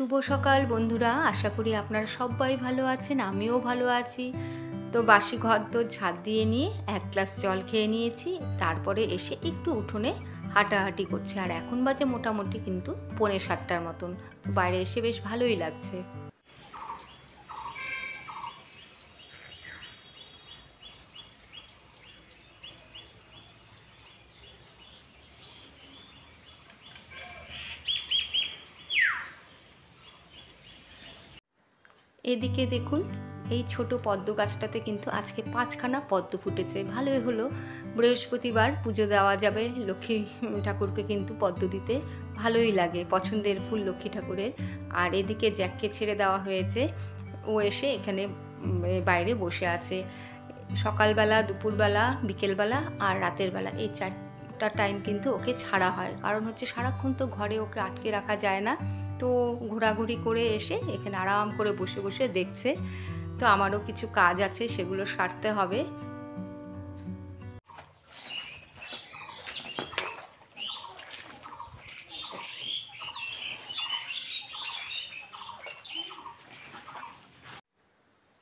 শুভ সকাল বন্ধুরা আশা করি আপনারা সবাই ভালো আছেন আমিও ভালো আছি তো বাসি ঘর তো ছাদ দিয়ে নিয়ে এক গ্লাস জল খেয়ে নিয়েছি তারপরে এসে একটু উঠোনে হাঁটাহাঁটি করছি আর এখন বাজে মোটামুটি কিন্তু পৌনে সাতটার মতন বাইরে এসে বেশ ভালোই লাগছে এদিকে দেখুন এই ছোট পদ্ম গাছটাতে কিন্তু আজকে পাঁচখানা পদ্ম ফুটেছে ভালোই হলো বৃহস্পতিবার পুজো দেওয়া যাবে লক্ষ্মী ঠাকুরকে কিন্তু পদ্ম দিতে ভালোই লাগে পছন্দের ফুল লক্ষ্মী ঠাকুরের আর এদিকে জ্যাককে ছেড়ে দেওয়া হয়েছে ও এসে এখানে বাইরে বসে আছে সকালবেলা দুপুরবেলা বিকেলবেলা আর রাতের বেলা এই চারটা টাইম কিন্তু ওকে ছাড়া হয় কারণ হচ্ছে সারাক্ষণ তো ঘরে ওকে আটকে রাখা যায় না একটু ঘোরাঘুরি করে এসে এখানে আরাম করে বসে বসে দেখছে তো আমারও কিছু কাজ আছে সেগুলো সারতে হবে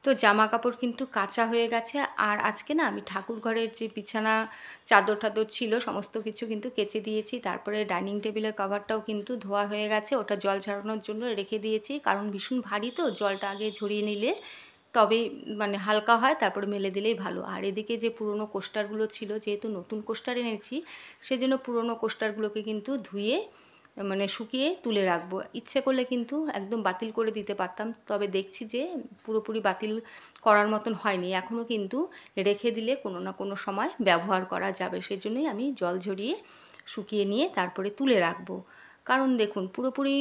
তো জামা কাপড় কিন্তু কাঁচা হয়ে গেছে আর আজকে না আমি ঠাকুর ঘরের যে বিছানা চাদর টাদর ছিল সমস্ত কিছু কিন্তু কেচে দিয়েছি তারপরে ডাইনিং টেবিলের কভারটাও কিন্তু ধোয়া হয়ে গেছে ওটা জল ঝরানোর জন্য রেখে দিয়েছি কারণ ভীষণ ভারী তো জলটা আগে ঝরিয়ে নিলে তবে মানে হালকা হয় তারপরে মেলে দিলেই ভালো আর এদিকে যে পুরনো কোস্টারগুলো ছিল যেহেতু নতুন কোস্টার এনেছি সেজন্য পুরনো কোস্টারগুলোকে কিন্তু ধুয়ে মানে শুকিয়ে তুলে রাখবো ইচ্ছে করলে কিন্তু একদম বাতিল করে দিতে পারতাম তবে দেখছি যে পুরোপুরি বাতিল করার মতন হয়নি এখনও কিন্তু রেখে দিলে কোনো না কোনো সময় ব্যবহার করা যাবে সেজন্যই আমি জল ঝরিয়ে শুকিয়ে নিয়ে তারপরে তুলে রাখবো কারণ দেখুন পুরোপুরি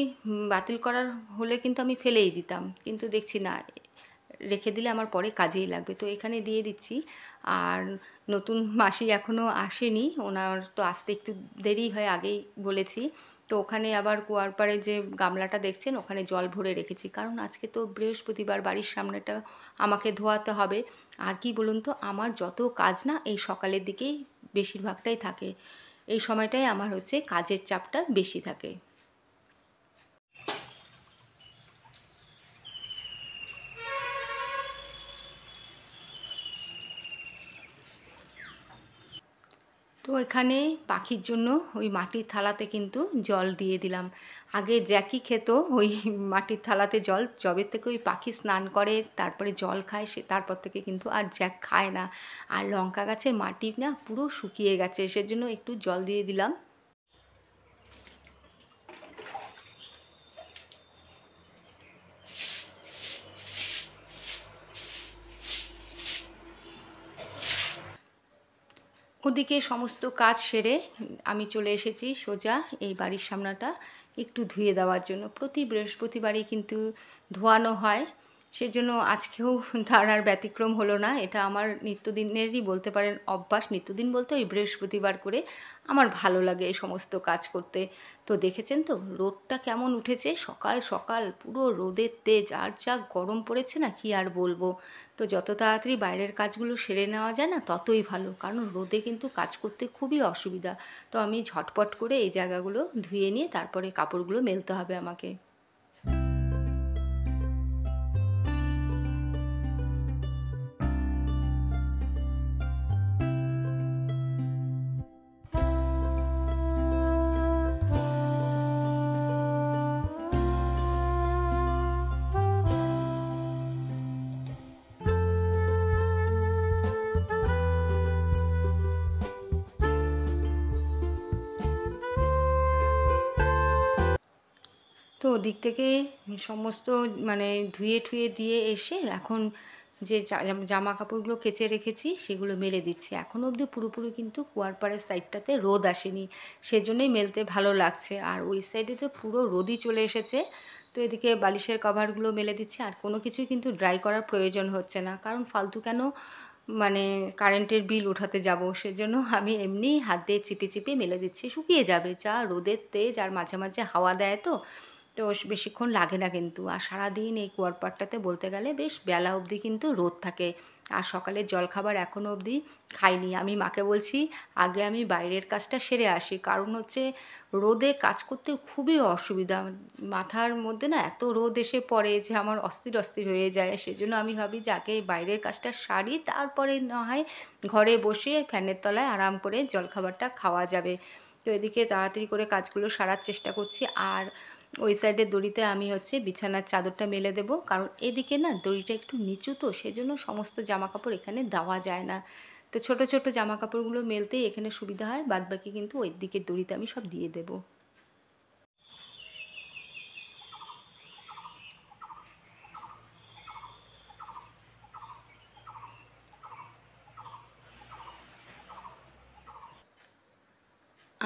বাতিল করার হলে কিন্তু আমি ফেলেই দিতাম কিন্তু দেখছি না রেখে দিলে আমার পরে কাজেই লাগবে তো এখানে দিয়ে দিচ্ছি আর নতুন মাসি এখনও আসেনি ওনার তো আসতে একটু দেরি হয় আগেই বলেছি তো ওখানে আবার কুয়ার পাড়ে যে গামলাটা দেখছেন ওখানে জল ভরে রেখেছি কারণ আজকে তো বৃহস্পতিবার বাড়ির সামনেটা আমাকে ধোয়াতে হবে আর কি বলুন তো আমার যত কাজ না এই সকালের দিকেই বেশিরভাগটাই থাকে এই সময়টাই আমার হচ্ছে কাজের চাপটা বেশি থাকে ওইখানে পাখির জন্য ওই মাটির থালাতে কিন্তু জল দিয়ে দিলাম আগে জ্যাকি খেত ওই মাটির থালাতে জল জবে থেকে ওই পাখি স্নান করে তারপরে জল খায় সে তারপর থেকে কিন্তু আর জ্যাক খায় না আর লঙ্কা গাছের মাটি না পুরো শুকিয়ে গেছে সেজন্য একটু জল দিয়ে দিলাম দিকে সমস্ত কাজ সেরে আমি চলে এসেছি সোজা এই বাড়ির সামনাটা একটু ধুয়ে দেওয়ার জন্য প্রতি বৃহস্পতিবারই কিন্তু ধোয়ানো হয় সেজন্য আজকেও ধারার ব্যতিক্রম হলো না এটা আমার নিত্যদিনেরই বলতে পারেন অভ্যাস নিত্যদিন বলতে ওই বৃহস্পতিবার করে আমার ভালো লাগে এই সমস্ত কাজ করতে তো দেখেছেন তো রোদটা কেমন উঠেছে সকাল সকাল পুরো রোদের তেজ আর যা গরম পড়েছে না কি আর বলবো তো যত তাড়াতাড়ি বাইরের কাজগুলো সেরে নেওয়া যায় না ততই ভালো কারণ রোদে কিন্তু কাজ করতে খুবই অসুবিধা তো আমি ঝটপট করে এই জায়গাগুলো ধুয়ে নিয়ে তারপরে কাপড়গুলো মেলতে হবে আমাকে ওদিক থেকে সমস্ত মানে ধুয়ে ঠুয়ে দিয়ে এসে এখন যে জামা কাপড়গুলো কেচে রেখেছি সেগুলো মেলে দিচ্ছি এখন অবধি পুরোপুরি কিন্তু কুয়ারপাড়ের সাইডটাতে রোদ আসেনি সেজন্যই মেলতে ভালো লাগছে আর ওই সাইডে তো পুরো রোদই চলে এসেছে তো এদিকে বালিশের কভারগুলো মেলে দিচ্ছি আর কোনো কিছুই কিন্তু ড্রাই করার প্রয়োজন হচ্ছে না কারণ ফালতু কেন মানে কারেন্টের বিল উঠাতে যাব সেজন্য আমি এমনি হাত দিয়ে চিপে চিপে মেলে দিচ্ছি শুকিয়ে যাবে যা রোদের তেজ আর মাঝে মাঝে হাওয়া দেয় তো তো বেশিক্ষণ লাগে না কিন্তু আর সারাদিন এই কুয়ারপাড়টাতে বলতে গেলে বেশ বেলা অবধি কিন্তু রোদ থাকে আর সকালের জলখাবার এখনও অবধি খাইনি আমি মাকে বলছি আগে আমি বাইরের কাজটা সেরে আসি কারণ হচ্ছে রোদে কাজ করতে খুবই অসুবিধা মাথার মধ্যে না এত রোদ এসে পড়ে যে আমার অস্থির অস্থির হয়ে যায় সেজন্য আমি ভাবি যে আগে বাইরের কাজটা সারি তারপরে না হয় ঘরে বসে ফ্যানের তলায় আরাম করে জলখাবারটা খাওয়া যাবে তো এদিকে তাড়াতাড়ি করে কাজগুলো সারার চেষ্টা করছি আর ওই সাইডের দড়িতে আমি হচ্ছে বিছানার চাদরটা মেলে দেব কারণ এদিকে না দড়িটা একটু নিচু তো সেজন্য সমস্ত জামা কাপড় এখানে দেওয়া যায় না তো ছোট ছোট জামা কাপড়গুলো মেলতেই এখানে সুবিধা হয় বাদবাকি কিন্তু ওই দিকের দড়িতে আমি সব দিয়ে দেবো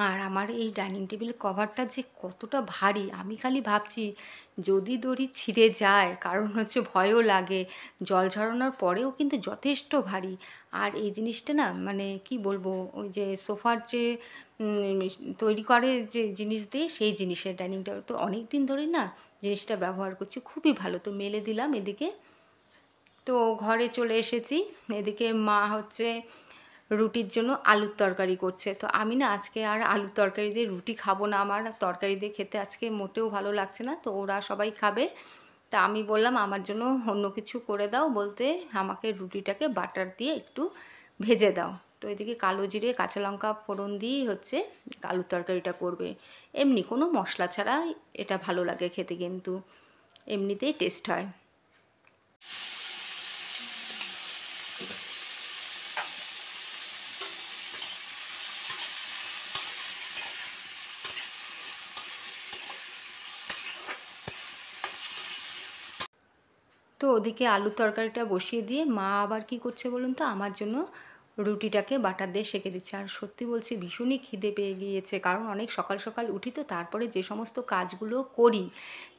আর আমার এই ডাইনিং টেবিল কভারটা যে কতটা ভারী আমি খালি ভাবছি যদি দড়ি ছিঁড়ে যায় কারণ হচ্ছে ভয়ও লাগে জল ঝরানোর পরেও কিন্তু যথেষ্ট ভারী আর এই জিনিসটা না মানে কি বলবো ওই যে সোফার যে তৈরি করে যে জিনিস দিয়ে সেই জিনিসের ডাইনিং টেবিল তো অনেক দিন ধরে না জিনিসটা ব্যবহার করছি খুবই ভালো তো মেলে দিলাম এদিকে তো ঘরে চলে এসেছি এদিকে মা হচ্ছে রুটির জন্য আলুর তরকারি করছে তো আমি না আজকে আর আলুর তরকারি দিয়ে রুটি খাবো না আমার তরকারি দিয়ে খেতে আজকে মোটেও ভালো লাগছে না তো ওরা সবাই খাবে তা আমি বললাম আমার জন্য অন্য কিছু করে দাও বলতে আমাকে রুটিটাকে বাটার দিয়ে একটু ভেজে দাও তো এদিকে কালো জিরে কাঁচা লঙ্কা ফোড়ন দিয়েই হচ্ছে আলুর তরকারিটা করবে এমনি কোনো মশলা ছাড়া এটা ভালো লাগে খেতে কিন্তু এমনিতেই টেস্ট হয় ওদিকে আলুর তরকারিটা বসিয়ে দিয়ে মা আবার কি করছে বলুন তো আমার জন্য রুটিটাকে বাটার দিয়ে সেঁকে দিচ্ছে আর সত্যি বলছি ভীষণই খিদে পেয়ে গিয়েছে কারণ অনেক সকাল সকাল উঠি তো তারপরে যে সমস্ত কাজগুলো করি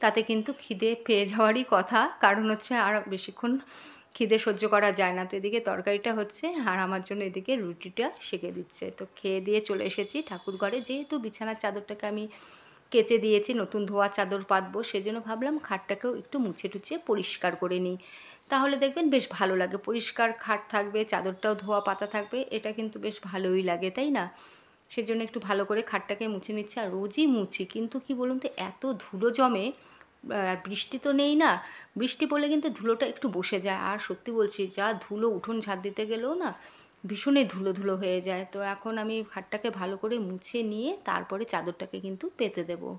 তাতে কিন্তু খিদে পেয়ে যাওয়ারই কথা কারণ হচ্ছে আর বেশিক্ষণ খিদে সহ্য করা যায় না তো এদিকে তরকারিটা হচ্ছে আর আমার জন্য এদিকে রুটিটা সেঁকে দিচ্ছে তো খেয়ে দিয়ে চলে এসেছি ঠাকুর ঘরে যেহেতু বিছানার চাদরটাকে আমি কেচে দিয়েছি নতুন ধোয়া চাদর পাতবো সেজন্য ভাবলাম খাটটাকেও একটু মুছে টুছে পরিষ্কার করে নিই তাহলে দেখবেন বেশ ভালো লাগে পরিষ্কার খাট থাকবে চাদরটাও ধোয়া পাতা থাকবে এটা কিন্তু বেশ ভালোই লাগে তাই না সেজন্য একটু ভালো করে খাটটাকে মুছে নিচ্ছি আর রোজই মুছি কিন্তু কি বলুন তো এত ধুলো জমে আর বৃষ্টি তো নেই না বৃষ্টি পড়লে কিন্তু ধুলোটা একটু বসে যায় আর সত্যি বলছি যা ধুলো উঠোন ঝাঁত দিতে গেলেও না ভীষণই ধুলো ধুলো হয়ে যায় তো এখন আমি খাটটাকে ভালো করে মুছে নিয়ে তারপরে চাদরটাকে কিন্তু পেতে দেবো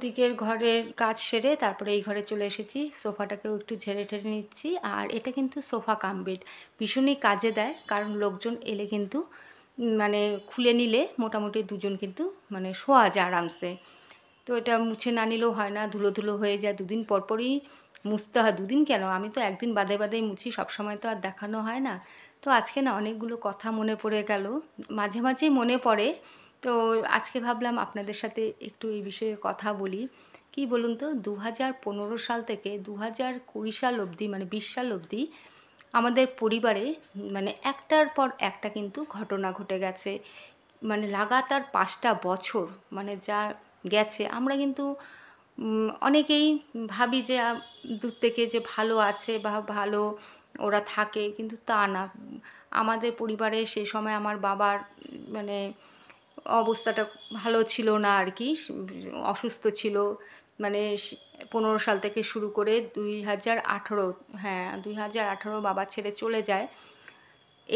ওদিকের ঘরের কাজ সেরে তারপরে এই ঘরে চলে এসেছি সোফাটাকেও একটু ঝেড়ে ঠেড়ে নিচ্ছি আর এটা কিন্তু সোফা কাম বেড ভীষণই কাজে দেয় কারণ লোকজন এলে কিন্তু মানে খুলে নিলে মোটামুটি দুজন কিন্তু মানে শোয়া যায় আরামসে তো এটা মুছে না নিলেও হয় না ধুলো ধুলো হয়ে যায় দুদিন পরপরই মুছতে হয় দুদিন কেন আমি তো একদিন বাদে বাদেই মুছি সবসময় তো আর দেখানো হয় না তো আজকে না অনেকগুলো কথা মনে পড়ে গেল মাঝে মাঝেই মনে পড়ে তো আজকে ভাবলাম আপনাদের সাথে একটু এই বিষয়ে কথা বলি কি বলুন তো দু সাল থেকে দু হাজার কুড়ি সাল অবধি মানে বিশ সাল অবধি আমাদের পরিবারে মানে একটার পর একটা কিন্তু ঘটনা ঘটে গেছে মানে লাগাতার পাঁচটা বছর মানে যা গেছে আমরা কিন্তু অনেকেই ভাবি যে দূর থেকে যে ভালো আছে বা ভালো ওরা থাকে কিন্তু তা না আমাদের পরিবারে সেই সময় আমার বাবার মানে অবস্থাটা ভালো ছিল না আর কি অসুস্থ ছিল মানে পনেরো সাল থেকে শুরু করে দুই হাজার আঠেরো হ্যাঁ দুই হাজার আঠেরো বাবা ছেড়ে চলে যায়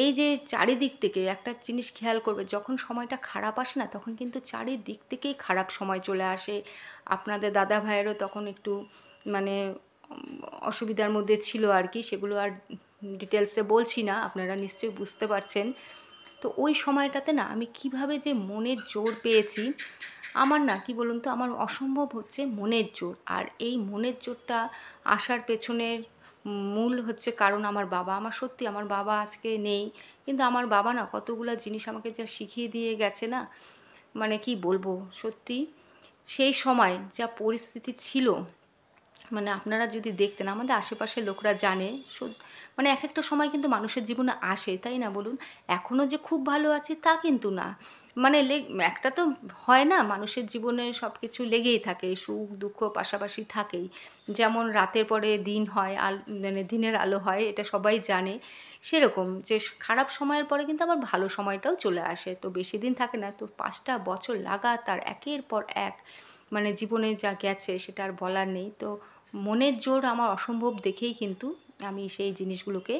এই যে চারিদিক থেকে একটা জিনিস খেয়াল করবে যখন সময়টা খারাপ আসে না তখন কিন্তু চারিদিক থেকেই খারাপ সময় চলে আসে আপনাদের দাদা ভাইয়েরও তখন একটু মানে অসুবিধার মধ্যে ছিল আর কি সেগুলো আর ডিটেলসে বলছি না আপনারা নিশ্চয়ই বুঝতে পারছেন তো ওই সময়টাতে না আমি কিভাবে যে মনের জোর পেয়েছি আমার না কি বলুন তো আমার অসম্ভব হচ্ছে মনের জোর আর এই মনের জোরটা আসার পেছনের মূল হচ্ছে কারণ আমার বাবা আমার সত্যি আমার বাবা আজকে নেই কিন্তু আমার বাবা না কতগুলো জিনিস আমাকে যা শিখিয়ে দিয়ে গেছে না মানে কি বলবো সত্যি সেই সময় যা পরিস্থিতি ছিল মানে আপনারা যদি দেখতেন আমাদের আশেপাশের লোকরা জানে মানে এক একটা সময় কিন্তু মানুষের জীবনে আসে তাই না বলুন এখনও যে খুব ভালো আছে তা কিন্তু না মানে একটা তো হয় না মানুষের জীবনে সব কিছু লেগেই থাকে সুখ দুঃখ পাশাপাশি থাকেই যেমন রাতের পরে দিন হয় আল মানে দিনের আলো হয় এটা সবাই জানে সেরকম যে খারাপ সময়ের পরে কিন্তু আবার ভালো সময়টাও চলে আসে তো বেশি দিন থাকে না তো পাঁচটা বছর লাগাতার একের পর এক মানে জীবনে যা গেছে সেটা আর বলার নেই তো মনের জোর আমার অসম্ভব দেখেই কিন্তু আমি সেই জিনিসগুলোকে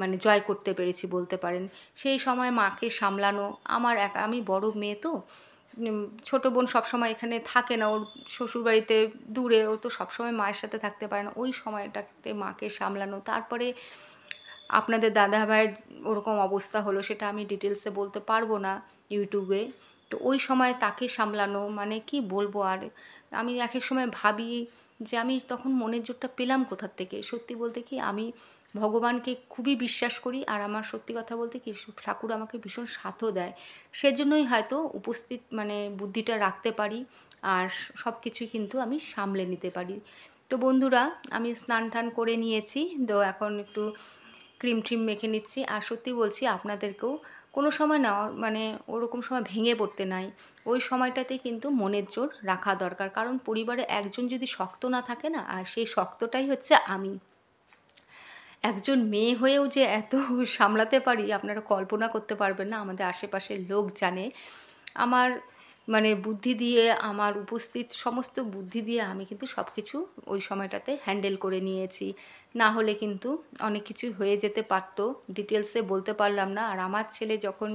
মানে জয় করতে পেরেছি বলতে পারেন সেই সময় মাকে সামলানো আমার এক আমি বড় মেয়ে তো ছোটো বোন সবসময় এখানে থাকে না ওর শ্বশুরবাড়িতে দূরে ও তো সবসময় মায়ের সাথে থাকতে পারে না ওই সময়টাতে মাকে সামলানো তারপরে আপনাদের দাদা ভাইয়ের ওরকম অবস্থা হলো সেটা আমি ডিটেলসে বলতে পারবো না ইউটিউবে তো ওই সময় তাকে সামলানো মানে কি বলবো আর আমি এক এক সময় ভাবি যে আমি তখন মনের জোরটা পেলাম কোথার থেকে সত্যি বলতে কি আমি ভগবানকে খুবই বিশ্বাস করি আর আমার সত্যি কথা বলতে কি ঠাকুর আমাকে ভীষণ সাথও দেয় সেজন্যই হয়তো উপস্থিত মানে বুদ্ধিটা রাখতে পারি আর সব কিছুই কিন্তু আমি সামলে নিতে পারি তো বন্ধুরা আমি স্নান টান করে নিয়েছি তো এখন একটু ক্রিম ট্রিম মেখে নিচ্ছি আর সত্যি বলছি আপনাদেরকেও কোনো সময় না মানে ওরকম সময় ভেঙে পড়তে নাই ওই সময়টাতে কিন্তু মনের জোর রাখা দরকার কারণ পরিবারে একজন যদি শক্ত না থাকে না আর সেই শক্তটাই হচ্ছে আমি একজন মেয়ে হয়েও যে এত সামলাতে পারি আপনারা কল্পনা করতে পারবেন না আমাদের আশেপাশের লোক জানে আমার মানে বুদ্ধি দিয়ে আমার উপস্থিত সমস্ত বুদ্ধি দিয়ে আমি কিন্তু সব কিছু ওই সময়টাতে হ্যান্ডেল করে নিয়েছি না হলে কিন্তু অনেক কিছু হয়ে যেতে পারতো ডিটেলসে বলতে পারলাম না আর আমার ছেলে যখন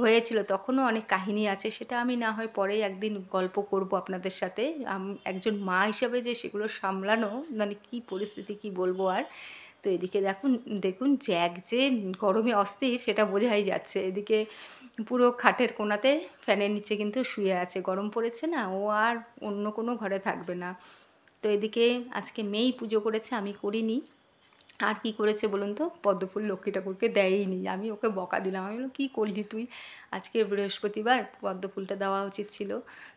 হয়েছিল তখনও অনেক কাহিনী আছে সেটা আমি না হয় পরে একদিন গল্প করব আপনাদের সাথে একজন মা হিসাবে যে সেগুলো সামলানো মানে কি পরিস্থিতি কি বলবো আর তো এদিকে দেখুন দেখুন জ্যাক যে গরমে অস্থির সেটা বোঝাই যাচ্ছে এদিকে পুরো খাটের কোনাতে ফ্যানের নিচে কিন্তু শুয়ে আছে গরম পড়েছে না ও আর অন্য কোনো ঘরে থাকবে না তো এদিকে আজকে মেয়েই পুজো করেছে আমি করিনি আর কি করেছে বলুন তো পদ্মফুল লক্ষ্মী ঠাকুরকে দেয়ইনি আমি ওকে বকা দিলাম আমি বললাম কী করলি তুই আজকে বৃহস্পতিবার পদ্মফুলটা দেওয়া উচিত ছিল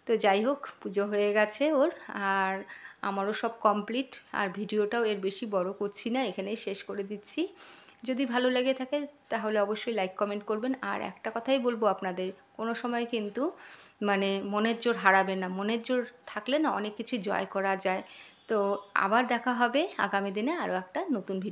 তো যাই হোক পুজো হয়ে গেছে ওর আর আমারও সব কমপ্লিট আর ভিডিওটাও এর বেশি বড় করছি না এখানেই শেষ করে দিচ্ছি যদি ভালো লেগে থাকে তাহলে অবশ্যই লাইক কমেন্ট করবেন আর একটা কথাই বলবো আপনাদের কোনো সময় কিন্তু মানে মনের জোর হারাবেন না মনের জোর থাকলে না অনেক কিছু জয় করা যায় তো আবার দেখা হবে আগামী দিনে আরও একটা নতুন ভিডিও